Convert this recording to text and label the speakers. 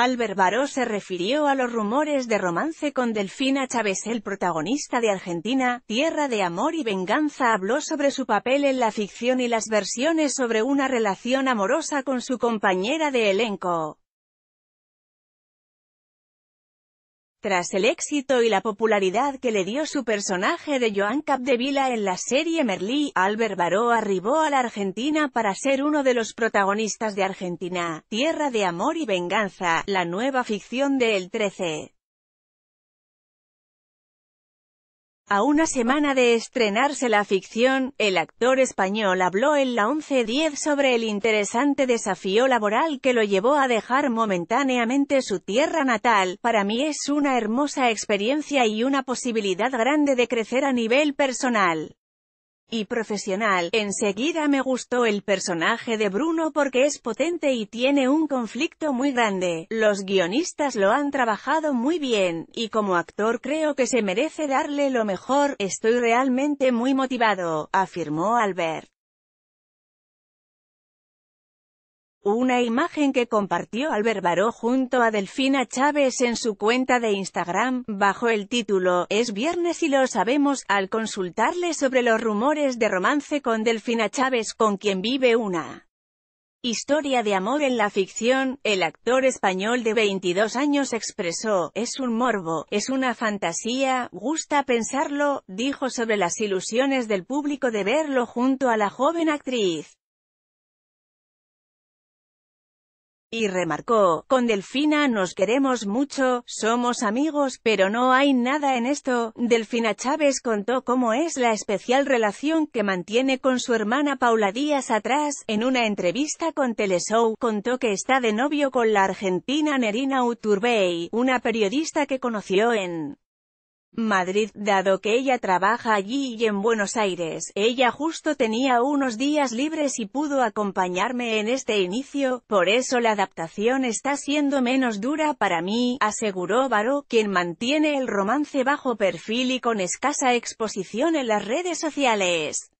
Speaker 1: Albert Baró se refirió a los rumores de romance con Delfina Chávez. El protagonista de Argentina, Tierra de Amor y Venganza habló sobre su papel en la ficción y las versiones sobre una relación amorosa con su compañera de elenco. Tras el éxito y la popularidad que le dio su personaje de Joan Capdevila en la serie Merlí, Albert Baró arribó a la Argentina para ser uno de los protagonistas de Argentina, Tierra de Amor y Venganza, la nueva ficción de El 13. A una semana de estrenarse la ficción, el actor español habló en la 1110 sobre el interesante desafío laboral que lo llevó a dejar momentáneamente su tierra natal. Para mí es una hermosa experiencia y una posibilidad grande de crecer a nivel personal y profesional. Enseguida me gustó el personaje de Bruno porque es potente y tiene un conflicto muy grande. Los guionistas lo han trabajado muy bien, y como actor creo que se merece darle lo mejor, estoy realmente muy motivado, afirmó Albert. Una imagen que compartió Albert Baró junto a Delfina Chávez en su cuenta de Instagram, bajo el título, Es viernes y lo sabemos, al consultarle sobre los rumores de romance con Delfina Chávez con quien vive una Historia de amor en la ficción, el actor español de 22 años expresó, es un morbo, es una fantasía, gusta pensarlo, dijo sobre las ilusiones del público de verlo junto a la joven actriz. Y remarcó, con Delfina nos queremos mucho, somos amigos, pero no hay nada en esto. Delfina Chávez contó cómo es la especial relación que mantiene con su hermana Paula Díaz atrás. En una entrevista con Teleshow, contó que está de novio con la argentina Nerina Uturbey, una periodista que conoció en Madrid, dado que ella trabaja allí y en Buenos Aires. Ella justo tenía unos días libres y pudo acompañarme en este inicio, por eso la adaptación está siendo menos dura para mí, aseguró Baró, quien mantiene el romance bajo perfil y con escasa exposición en las redes sociales.